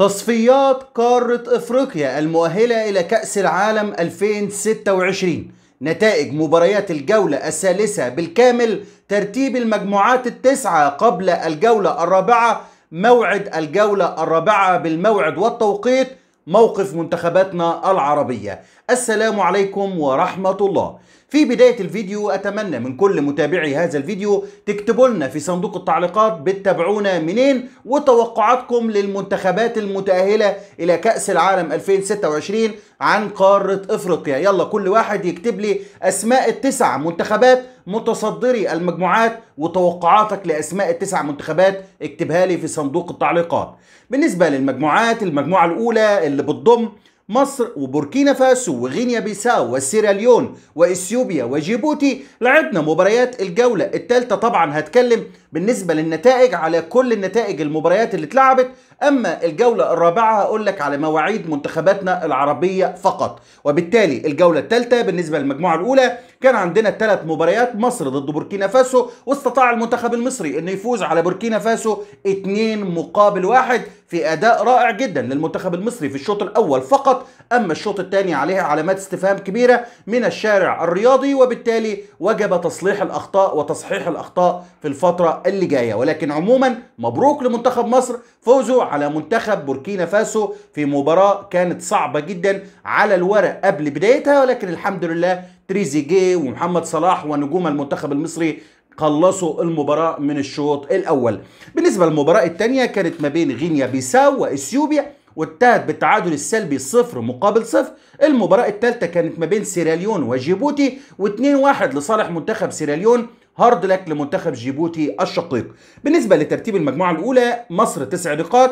تصفيات قارة افريقيا المؤهلة الى كأس العالم 2026 نتائج مباريات الجولة الثالثة بالكامل ترتيب المجموعات التسعة قبل الجولة الرابعة موعد الجولة الرابعة بالموعد والتوقيت موقف منتخباتنا العربية السلام عليكم ورحمة الله في بداية الفيديو أتمنى من كل متابعي هذا الفيديو تكتبوا لنا في صندوق التعليقات بتتابعونا منين وتوقعاتكم للمنتخبات المتأهلة إلى كأس العالم 2026 عن قارة إفريقيا يلا كل واحد يكتب لي أسماء التسع منتخبات متصدري المجموعات وتوقعاتك لأسماء التسع منتخبات اكتبها لي في صندوق التعليقات بالنسبة للمجموعات المجموعة الأولى اللي بتضم مصر وبوركينا فاسو وغينيا بيساو وسيراليون واثيوبيا وجيبوتي لعبنا مباريات الجوله الثالثه طبعا هتكلم بالنسبه للنتائج على كل النتائج المباريات اللي اتلعبت اما الجوله الرابعه هقول لك على مواعيد منتخباتنا العربيه فقط وبالتالي الجوله الثالثه بالنسبه للمجموعه الاولى كان عندنا ثلاث مباريات مصر ضد بوركينا فاسو واستطاع المنتخب المصري انه يفوز على بوركينا فاسو 2 مقابل واحد في اداء رائع جدا للمنتخب المصري في الشوط الاول فقط اما الشوط الثاني عليها علامات استفهام كبيره من الشارع الرياضي وبالتالي وجب تصليح الاخطاء وتصحيح الاخطاء في الفتره اللي جايه ولكن عموما مبروك لمنتخب مصر فوزه على منتخب بوركينا فاسو في مباراه كانت صعبه جدا على الورق قبل بدايتها ولكن الحمد لله تريزيجيه ومحمد صلاح ونجوم المنتخب المصري خلصوا المباراة من الشوط الأول بالنسبة للمباراة الثانية كانت ما بين غينيا بيساو وإثيوبيا وانتهت بالتعادل السلبي صفر مقابل صفر المباراة الثالثة كانت ما بين سيراليون وجيبوتي و2-1 لصالح منتخب سيراليون هارد لك لمنتخب جيبوتي الشقيق بالنسبة لترتيب المجموعة الأولى مصر تسع نقاط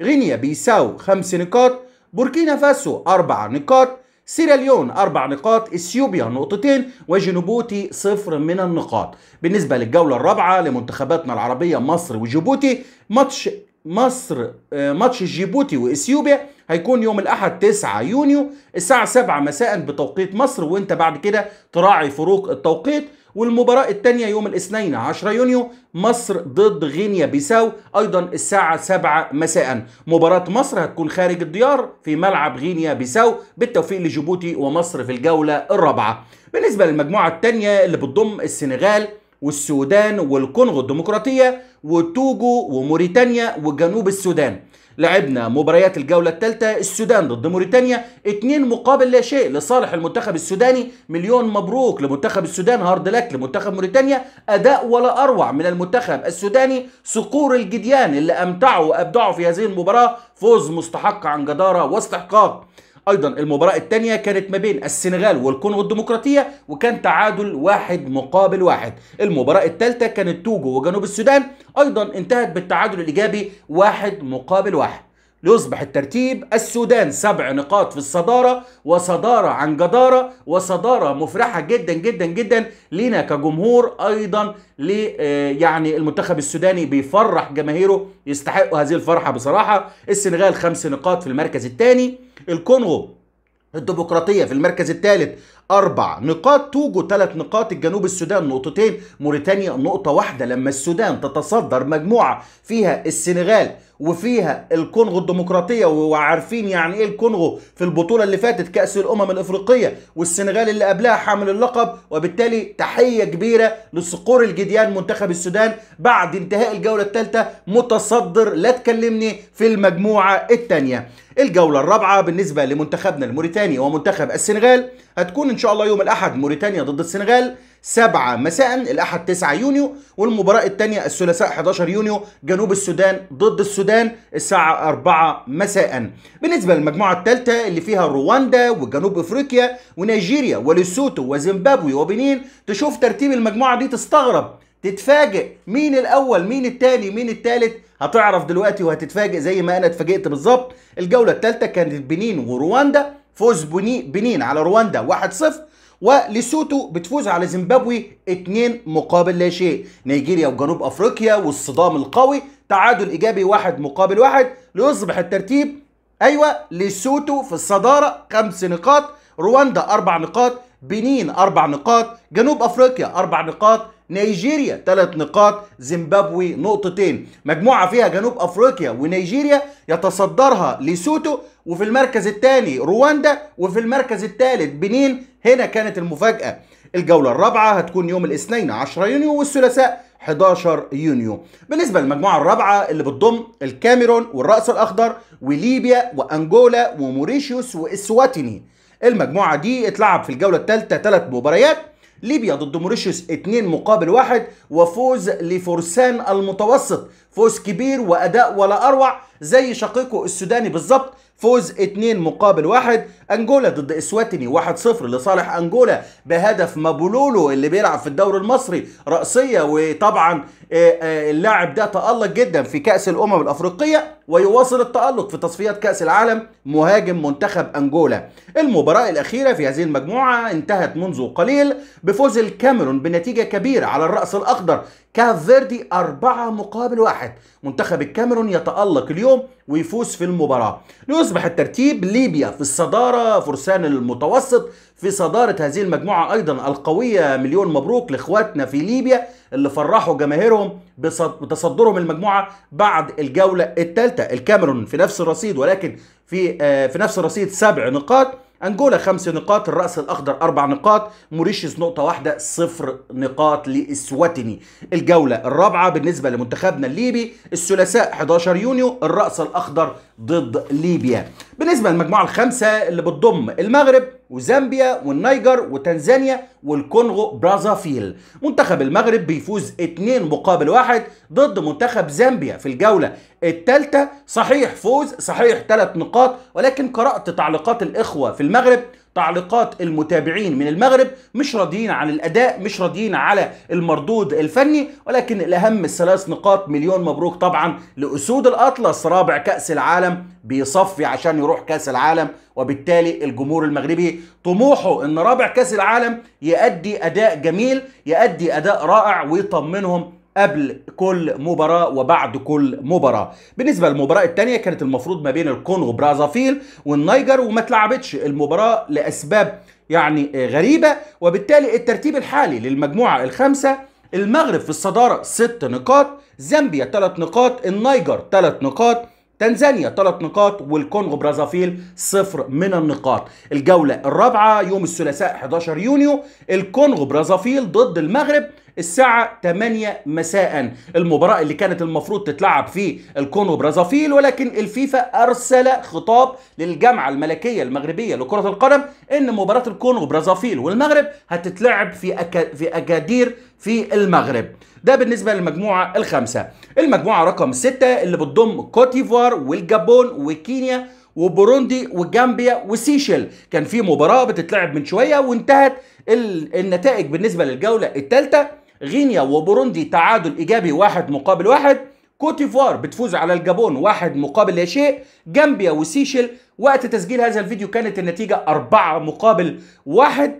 غينيا بيساو خمس نقاط بوركينا فاسو أربع نقاط سيراليون أربع نقاط إثيوبيا نقطتين وجنوبوتي صفر من النقاط بالنسبة للجولة الرابعة لمنتخباتنا العربية مصر وجيبوتي ماتش مصر آه، ماتش جيبوتي واثيوبيا هيكون يوم الاحد 9 يونيو الساعه 7 مساء بتوقيت مصر وانت بعد كده تراعي فروق التوقيت والمباراة الثانية يوم الاثنين 10 يونيو مصر ضد غينيا بيساو أيضا الساعة 7 مساء مباراة مصر هتكون خارج الديار في ملعب غينيا بيساو بالتوفيق لجيبوتي ومصر في الجولة الرابعة بالنسبة للمجموعة الثانية اللي بتضم السنغال والسودان والكونغو الديمقراطية وتوجو وموريتانيا وجنوب السودان لعبنا مباريات الجولة الثالثة السودان ضد موريتانيا 2 مقابل لا شيء لصالح المنتخب السوداني مليون مبروك لمنتخب السودان هارد لك لمنتخب موريتانيا أداء ولا أروع من المنتخب السوداني صقور الجديان اللي أمتعوا وأبدعوا في هذه المباراة فوز مستحق عن جدارة واستحقاق ايضا المباراه الثانيه كانت ما بين السنغال والكونغو الديمقراطيه وكان تعادل واحد مقابل واحد المباراه الثالثه كانت توجو وجنوب السودان ايضا انتهت بالتعادل الايجابي واحد مقابل واحد ليصبح الترتيب السودان سبع نقاط في الصدارة وصدارة عن جدارة وصدارة مفرحة جدا جدا جدا لنا كجمهور أيضا آه، يعني المنتخب السوداني بيفرح جماهيره يستحقوا هذه الفرحة بصراحة السنغال خمس نقاط في المركز الثاني الكونغو الديمقراطية في المركز الثالث أربع نقاط توجو ثلاث نقاط الجنوب السودان نقطتين موريتانيا نقطة واحدة لما السودان تتصدر مجموعة فيها السنغال وفيها الكونغو الديمقراطيه وعارفين يعني ايه الكونغو في البطوله اللي فاتت كاس الامم الافريقيه والسنغال اللي قبلها حامل اللقب وبالتالي تحيه كبيره لصقور الجديان منتخب السودان بعد انتهاء الجوله الثالثه متصدر لا تكلمني في المجموعه الثانيه الجولة الرابعة بالنسبة لمنتخبنا الموريتاني ومنتخب السنغال هتكون إن شاء الله يوم الأحد موريتانيا ضد السنغال 7 مساء الأحد 9 يونيو والمباراة الثانية الثلاثاء 11 يونيو جنوب السودان ضد السودان الساعة 4 مساء بالنسبة للمجموعة الثالثة اللي فيها رواندا وجنوب أفريقيا ونيجيريا وليسوتو وزيمبابوي وبنين تشوف ترتيب المجموعة دي تستغرب تتفاجئ مين الأول مين الثاني مين الثالث هتعرف دلوقتي وهتتفاجئ زي ما أنا اتفاجئت بالظبط الجولة الثالثة كانت بنين ورواندا فوز بنين على رواندا 1-0 ولسوتو بتفوز على زيمبابوي 2 مقابل لا شيء نيجيريا وجنوب افريقيا والصدام القوي تعادل ايجابي واحد مقابل واحد ليصبح الترتيب ايوه لسوتو في الصداره خمس نقاط رواندا اربع نقاط بنين اربع نقاط جنوب افريقيا اربع نقاط نيجيريا ثلاث نقاط زيمبابوي نقطتين مجموعة فيها جنوب أفريقيا ونيجيريا يتصدرها ليسوتو وفي المركز الثاني رواندا وفي المركز الثالث بنين هنا كانت المفاجأة الجولة الرابعة هتكون يوم الاثنين 10 يونيو والثلاثاء 11 يونيو بالنسبة للمجموعة الرابعة اللي بتضم الكاميرون والرأس الأخضر وليبيا وأنجولا وموريشيوس وإسواتيني المجموعة دي اتلعب في الجولة الثالثة ثلاث مباريات ليبيا ضد موريشيوس 2 مقابل 1 وفوز لفرسان المتوسط فوز كبير واداء ولا اروع زي شقيقه السوداني بالظبط فوز 2 مقابل 1 انجولا ضد اسواتني 1-0 لصالح انجولا بهدف مابولولو اللي بيلعب في الدوري المصري راسيه وطبعا آه، آه، اللاعب ده تالق جدا في كاس الامم الافريقيه ويواصل التالق في تصفيات كاس العالم مهاجم منتخب انجولا المباراه الاخيره في هذه المجموعه انتهت منذ قليل بفوز الكاميرون بنتيجه كبيره على الراس الاخضر كاب فيردي أربعة مقابل واحد منتخب الكاميرون يتألق اليوم ويفوز في المباراة ليصبح الترتيب ليبيا في الصدارة فرسان المتوسط في صدارة هذه المجموعة أيضا القوية مليون مبروك لإخواتنا في ليبيا اللي فرحوا جماهيرهم بتصدرهم المجموعة بعد الجولة الثالثة الكاميرون في نفس الرصيد ولكن في آه، في نفس الرصيد سبع نقاط انجولا خمس نقاط الراس الاخضر اربع نقاط موريشيوس نقطه واحده صفر نقاط لاسواتيني الجوله الرابعه بالنسبه لمنتخبنا الليبي الثلاثاء 11 يونيو الراس الاخضر ضد ليبيا بالنسبه للمجموعه الخامسه اللي بتضم المغرب وزامبيا والنيجر وتنزانيا والكونغو برازافيل منتخب المغرب بيفوز 2 مقابل واحد ضد منتخب زامبيا في الجولة الثالثة صحيح فوز صحيح 3 نقاط ولكن قرأت تعليقات الإخوة في المغرب تعليقات المتابعين من المغرب مش راضيين عن الاداء مش راضيين على المردود الفني ولكن الاهم الثلاث نقاط مليون مبروك طبعا لاسود الاطلس رابع كاس العالم بيصفي عشان يروح كاس العالم وبالتالي الجمهور المغربي طموحه ان رابع كاس العالم يؤدي اداء جميل يؤدي اداء رائع ويطمنهم قبل كل مباراة وبعد كل مباراة بالنسبة للمباراة الثانية كانت المفروض ما بين الكونغو برازافيل والنيجر وما اتلعبتش المباراة لأسباب يعني غريبة وبالتالي الترتيب الحالي للمجموعة الخامسة المغرب في الصدارة ست نقاط زامبيا ثلاث نقاط النيجر ثلاث نقاط تنزانيا ثلاث نقاط والكونغو برازافيل صفر من النقاط الجولة الرابعة يوم الثلاثاء 11 يونيو الكونغو برازافيل ضد المغرب الساعة 8 مساء المباراة اللي كانت المفروض تتلعب في الكونغو برازافيل ولكن الفيفا أرسل خطاب للجامعة الملكية المغربية لكرة القدم إن مباراة الكونغو برازافيل والمغرب هتتلعب في أكادير في المغرب ده بالنسبه للمجموعه الخامسه المجموعه رقم ستة اللي بتضم كوتيفوار والجابون وكينيا وبوروندي وجامبيا وسيشل كان في مباراه بتتلعب من شويه وانتهت النتائج بالنسبه للجوله الثالثه غينيا وبوروندي تعادل ايجابي واحد مقابل واحد كوتيفوار بتفوز على الجابون واحد مقابل لا شيء جامبيا وسيشل وقت تسجيل هذا الفيديو كانت النتيجة أربعة مقابل واحد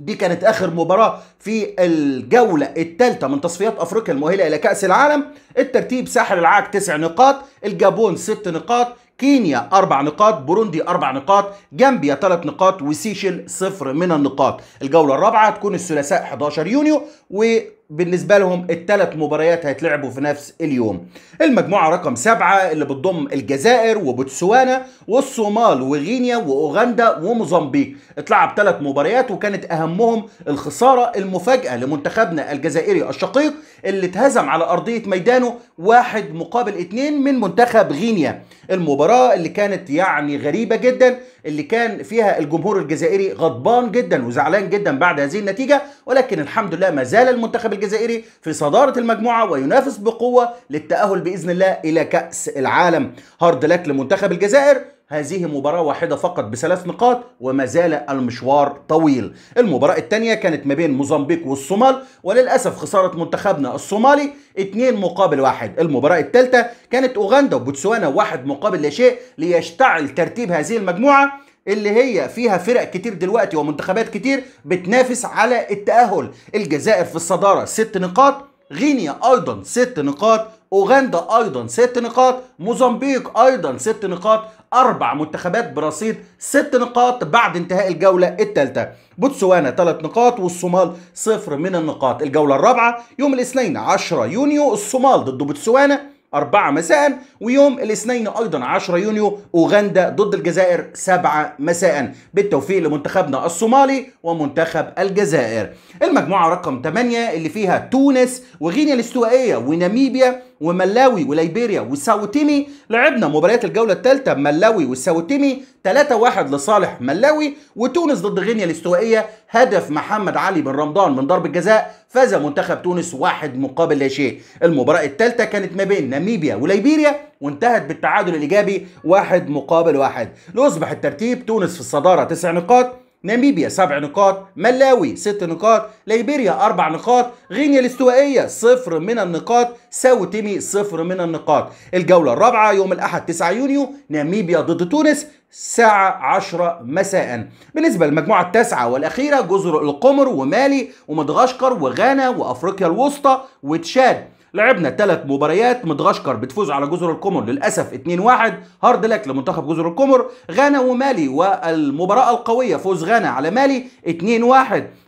دي كانت اخر مباراه في الجوله الثالثه من تصفيات افريقيا المؤهله الى كاس العالم الترتيب ساحل العاج تسع نقاط الجابون ست نقاط كينيا أربع نقاط بوروندي أربع نقاط جامبيا ثلاث نقاط وسيشل صفر من النقاط الجولة الرابعة هتكون الثلاثاء 11 يونيو و بالنسبة لهم الثلاث مباريات هيتلعبوا في نفس اليوم المجموعة رقم سبعة اللي بتضم الجزائر وبوتسوانا والصومال وغينيا وأوغندا وموزمبيق اتلعب ثلاث مباريات وكانت أهمهم الخسارة المفاجأة لمنتخبنا الجزائري الشقيق اللي اتهزم على أرضية ميدانه واحد مقابل اتنين من منتخب غينيا المباراة اللي كانت يعني غريبة جدا اللي كان فيها الجمهور الجزائري غضبان جدا وزعلان جدا بعد هذه النتيجة ولكن الحمد لله ما زال المنتخب الجزائري في صدارة المجموعة وينافس بقوة للتأهل بإذن الله إلى كأس العالم هارد لك لمنتخب الجزائر هذه مباراة واحدة فقط بثلاث نقاط وما زال المشوار طويل المباراة الثانية كانت ما بين موزمبيق والصومال وللأسف خسارة منتخبنا الصومالي اثنين مقابل واحد المباراة الثالثة كانت أوغندا وبوتسوانا واحد مقابل لا شيء ليشتعل ترتيب هذه المجموعة اللي هي فيها فرق كتير دلوقتي ومنتخبات كتير بتنافس على التأهل الجزائر في الصدارة ست نقاط غينيا أيضا ست نقاط أوغندا أيضا ست نقاط موزمبيق أيضا ست نقاط أربع منتخبات برصيد ست نقاط بعد انتهاء الجولة الثالثة بوتسوانا ثلاث نقاط والصومال صفر من النقاط الجولة الرابعة يوم الاثنين 10 يونيو الصومال ضد بوتسوانا 4 مساء ويوم الاثنين ايضا 10 يونيو اوغندا ضد الجزائر 7 مساء بالتوفيق لمنتخبنا الصومالي ومنتخب الجزائر المجموعه رقم 8 اللي فيها تونس وغينيا الاستوائيه وناميبيا وملاوي وليبيريا وساوتيمي لعبنا مباريات الجوله الثالثه ملاوي وساوتيمي 3-1 لصالح ملاوي وتونس ضد غينيا الاستوائيه هدف محمد علي بن رمضان من ضربه جزاء فاز منتخب تونس واحد مقابل لا شيء المباراة الثالثة كانت ما بين ناميبيا وليبيريا وانتهت بالتعادل الإيجابي واحد مقابل واحد ليصبح الترتيب تونس في الصدارة تسع نقاط ناميبيا سبع نقاط ملاوي ست نقاط ليبيريا أربع نقاط غينيا الاستوائية صفر من النقاط ساو تيمي صفر من النقاط الجولة الرابعة يوم الأحد 9 يونيو ناميبيا ضد تونس الساعة 10 مساء بالنسبة للمجموعة التاسعة والأخيرة جزر القمر ومالي ومدغشقر وغانا وأفريقيا الوسطى وتشاد لعبنا ثلاث مباريات مدغشقر بتفوز على جزر القمر للاسف 2-1 هارد لك لمنتخب جزر القمر غانا ومالي والمباراه القويه فوز غانا على مالي 2-1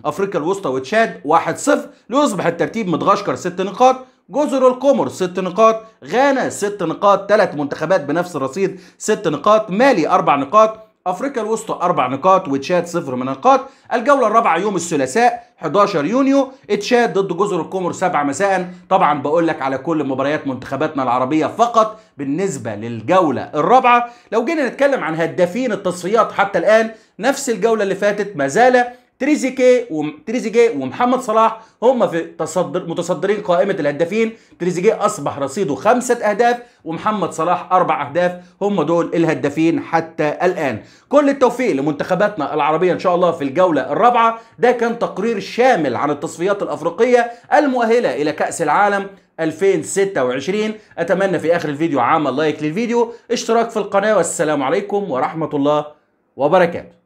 افريقيا الوسطى وتشاد 1-0 ليصبح الترتيب مدغشقر 6 نقاط جزر القمر ست نقاط غانا ست نقاط ثلاث منتخبات بنفس الرصيد ست نقاط مالي أربع نقاط افريقيا الوسطى اربع نقاط وتشاد صفر من نقاط الجوله الرابعه يوم الثلاثاء 11 يونيو تشاد ضد جزر القمر 7 مساء طبعا بقول لك على كل مباريات منتخباتنا العربيه فقط بالنسبه للجوله الرابعه لو جينا نتكلم عن هدافين التصفيات حتى الان نفس الجوله اللي فاتت ما زال تريزيكي وم... تريزيجيه ومحمد صلاح هم في تصدر متصدرين قائمه الهدافين تريزيجيه اصبح رصيده خمسه اهداف ومحمد صلاح اربع اهداف هم دول الهدافين حتى الان كل التوفيق لمنتخباتنا العربيه ان شاء الله في الجوله الرابعه ده كان تقرير شامل عن التصفيات الافريقيه المؤهله الى كاس العالم 2026 اتمنى في اخر الفيديو عمل لايك للفيديو اشتراك في القناه والسلام عليكم ورحمه الله وبركاته